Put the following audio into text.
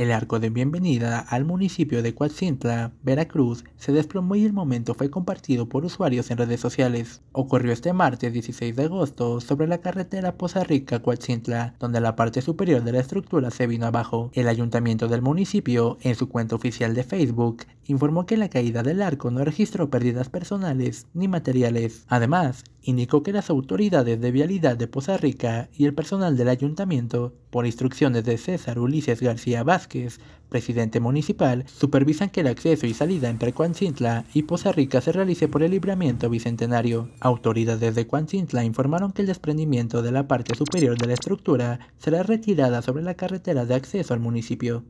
El arco de bienvenida al municipio de Coatzintla, Veracruz, se desplomó y el momento fue compartido por usuarios en redes sociales. Ocurrió este martes 16 de agosto sobre la carretera Poza Rica-Coatzintla, donde la parte superior de la estructura se vino abajo. El ayuntamiento del municipio, en su cuenta oficial de Facebook, informó que la caída del arco no registró pérdidas personales ni materiales. Además, indicó que las autoridades de vialidad de Poza Rica y el personal del ayuntamiento, por instrucciones de César Ulises García Vázquez, presidente municipal, supervisan que el acceso y salida entre Cuancintla y Poza Rica se realice por el libramiento bicentenario. Autoridades de Cuancintla informaron que el desprendimiento de la parte superior de la estructura será retirada sobre la carretera de acceso al municipio.